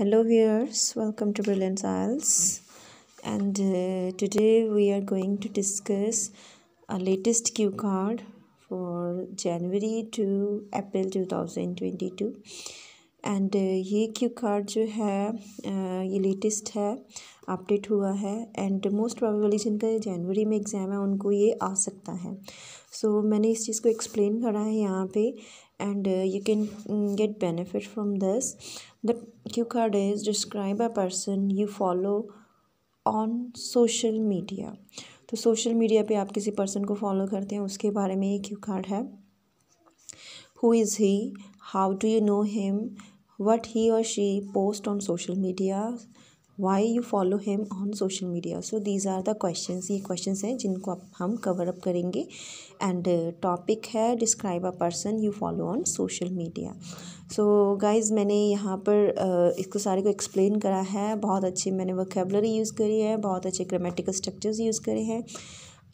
hello viewers welcome to brilliant isles and uh, today we are going to discuss a latest cue card for january to april 2022 and ये cue card जो है ये latest है update हुआ है and most probably जिनका जनवरी में exam है उनको ये आ सकता है सो so, मैंने इस चीज़ को एक्सप्लेन करा है यहाँ पे and uh, you can get benefit from this the cue card is describe a person you follow on social media तो सोशल मीडिया पे आप किसी पर्सन को फॉलो करते हैं उसके बारे में एक क्यू कार्ड है who is he how do you know him what he और she post on social media why you follow him on social media so these are the question ये क्वेश्चन हैं जिनको हम कवर अप करेंगे and topic uh, है describe a person you follow on social media so guys मैंने यहाँ पर uh, इसको सारे को एक्सप्लेन करा है बहुत अच्छी मैंने वोकेबलरी यूज़ करी है बहुत अच्छे ग्रामेटिकल स्ट्रक्चर्स यूज़ करे हैं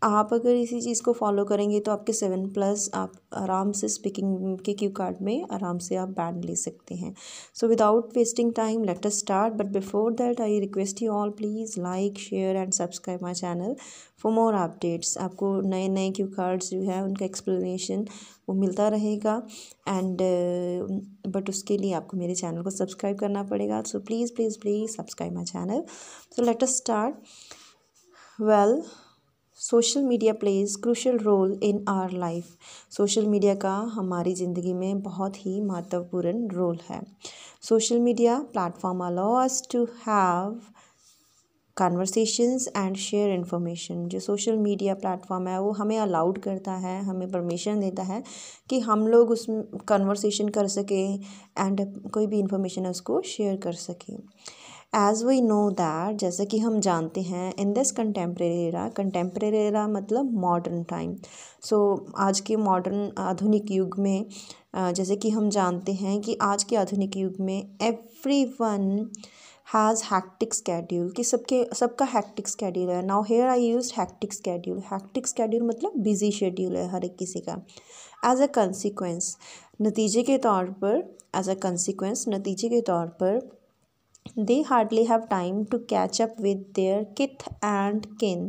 आप अगर इसी चीज़ को फॉलो करेंगे तो आपके सेवन प्लस आप आराम से स्पीकिंग के क्यू कार्ड में आराम से आप बैंड ले सकते हैं so without wasting time let us start but before that I request you all please like share and subscribe my channel for more updates आपको नए नए क्यू कार्ड्स जो है उनका एक्सप्लेनेशन वो मिलता रहेगा एंड बट uh, उसके लिए आपको मेरे चैनल को सब्सक्राइब करना पड़ेगा so please please please subscribe my channel so let's start well social media plays crucial role in our life social media का हमारी ज़िंदगी में बहुत ही महत्वपूर्ण रोल है social media platform allows to have conversations and share information जो social media platform है वो हमें अलाउड करता है हमें परमिशन देता है कि हम लोग उस कन्वर्सेशन कर सकें एंड कोई भी इंफॉर्मेशन है उसको शेयर कर सकें एज़ वी नो दैट जैसे कि हम जानते हैं in this contemporary era contemporary era मतलब मॉडर्न टाइम सो आज के मॉडर्न आधुनिक युग में जैसे कि हम जानते हैं कि आज के आधुनिक युग में everyone has hectic schedule कि सबके सबका हैक्टिक स्केड्यूल है now here I use hectic schedule hectic schedule मतलब बिजी शेड्यूल है हर एक किसी का एज अ कंसिक्वेंस नतीजे के तौर पर एज अ कंसिक्वेंस नतीजे के तौर पर they hardly have time to catch up with their kith and kin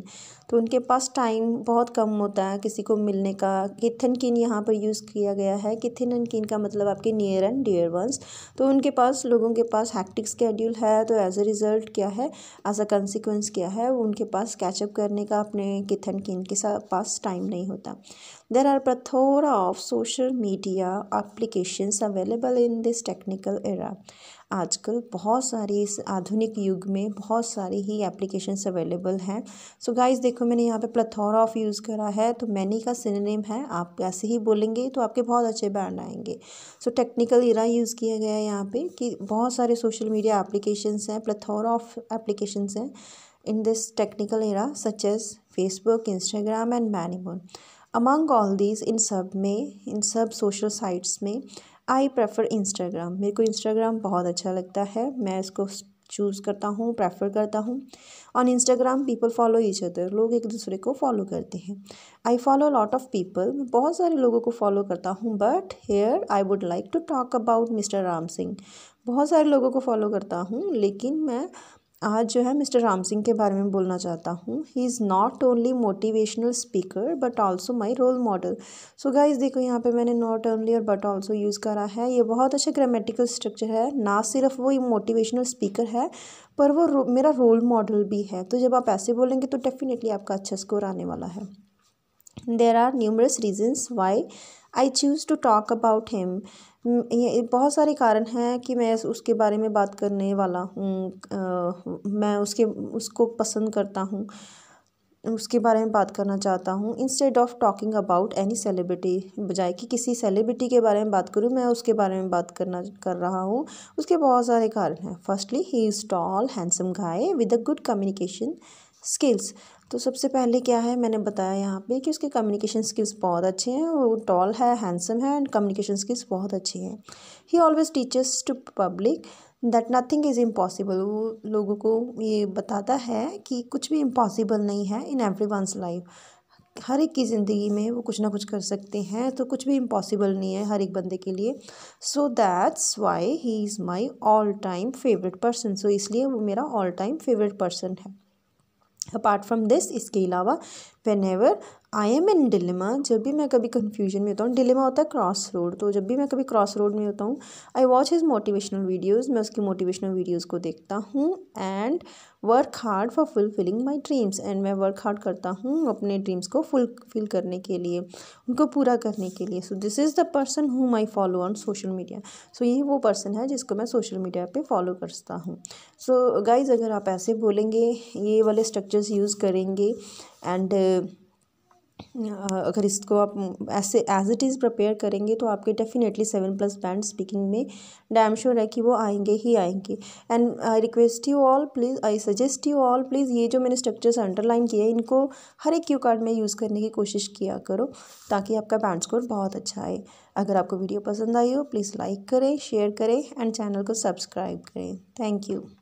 तो उनके पास टाइम बहुत कम होता है किसी को मिलने का किथ एंड किन यहाँ पर यूज़ किया गया है किथ एंड किन का मतलब आपके नियर एंड डियर वंस तो उनके पास लोगों के पास हैक्टिक स्केड्यूल है तो एज अ रिज़ल्ट क्या है एज अ कंसिक्वेंस क्या है उनके पास कैचअप करने का अपने किथ एंड किन के पास टाइम नहीं होता there are plethora of social media applications available in this technical era आजकल बहुत सारे इस आधुनिक युग में बहुत सारी ही एप्लीकेशंस अवेलेबल हैं सो गाइस देखो मैंने यहाँ पे प्लथोर ऑफ यूज़ करा है तो मैनी का सिनेम है आप ऐसे ही बोलेंगे तो आपके बहुत अच्छे बैंड आएंगे सो टेक्निकल इरा यूज़ किया गया है यहाँ पे कि बहुत सारे सोशल मीडिया एप्लीकेशंस हैं प्लथोरा ऑफ एप्लीकेशंस हैं in this technical era such as Facebook Instagram and many among all these इन सब में इन सब सोशल साइट्स में आई प्रेफर इंस्टाग्राम मेरे को इंस्टाग्राम बहुत अच्छा लगता है मैं इसको चूज़ करता हूँ प्रेफर करता हूँ on Instagram people follow each other लोग एक दूसरे को फॉलो करते हैं I follow lot of people मैं बहुत सारे लोगों को फॉलो करता हूँ but here I would like to talk about mister Ram Singh बहुत सारे लोगों को फॉलो करता हूँ लेकिन मैं आज जो है मिस्टर राम सिंह के बारे में बोलना चाहता हूँ he is not only motivational speaker but also my role model so guys देखो यहाँ पे मैंने नॉट ओनली और बट ऑल्सो यूज़ करा है ये बहुत अच्छा ग्रामेटिकल स्ट्रक्चर है ना सिर्फ वो मोटिवेशनल स्पीकर है पर वो रो, मेरा रोल मॉडल भी है तो जब आप ऐसे बोलेंगे तो डेफिनेटली आपका अच्छा स्कोर आने वाला है there are numerous reasons why I choose to talk about him ये बहुत सारे कारण हैं कि मैं उसके बारे में बात करने वाला हूँ मैं उसके उसको पसंद करता हूँ उसके बारे में बात करना चाहता हूँ instead of talking about any celebrity बजाय कि किसी सेलिब्रिटी के बारे में बात करूँ मैं उसके बारे में बात करना कर रहा हूँ उसके बहुत सारे कारण हैं firstly he is tall handsome guy with a good communication skills तो सबसे पहले क्या है मैंने बताया यहाँ पे कि उसके कम्युनिकेशन स्किल्स बहुत अच्छे हैं वो टॉल है हैंडसम है एंड कम्युनिकेशन स्किल्स बहुत अच्छी हैं he always teachers to public that nothing is impossible वो लोगों को ये बताता है कि कुछ भी इम्पॉसिबल नहीं है इन एवरी वंस लाइफ हर एक की ज़िंदगी में वो कुछ ना कुछ कर सकते हैं तो कुछ भी इम्पॉसिबल नहीं है हर एक बंदे के लिए so that's why he is my all time favourite person so इसलिए वो मेरा ऑल टाइम फेवरेट पर्सन है अपार्ट फ्रॉम दिस इसके अलावा whenever I am in dilemma जब भी मैं कभी कन्फ्यूजन में होता हूँ डिलेमा होता है क्रॉस रोड तो जब भी मैं कभी क्रॉस रोड में होता हूँ I watch his motivational videos मैं उसकी मोटिवेशनल वीडियोज़ को देखता हूँ and work hard for fulfilling my dreams and मैं वर्क हार्ड करता हूँ अपने ड्रीम्स को फुलफिल करने के लिए उनको पूरा करने के लिए so this is the person whom I follow on social media so ये वो पर्सन है जिसको मैं सोशल मीडिया पर फॉलो करता हूँ सो गाइज अगर आप ऐसे बोलेंगे ये वाले स्ट्रक्चर्स यूज़ करेंगे एंड अगर इसको आप ऐसे एज इट इज़ प्रपेयर करेंगे तो आपके definitely seven plus band speaking में डैम श्योर है कि वो आएंगे ही आएंगे and I request you all please I suggest you all please ये जो मैंने स्ट्रक्चर्स अंडरलाइन किए हैं इनको हर एक क्यू कार्ड में यूज़ करने की कोशिश किया करो ताकि आपका बैंड स्कोर बहुत अच्छा आए अगर आपको वीडियो पसंद आई हो प्लीज़ लाइक करें शेयर करें एंड चैनल को सब्सक्राइब करें थैंक यू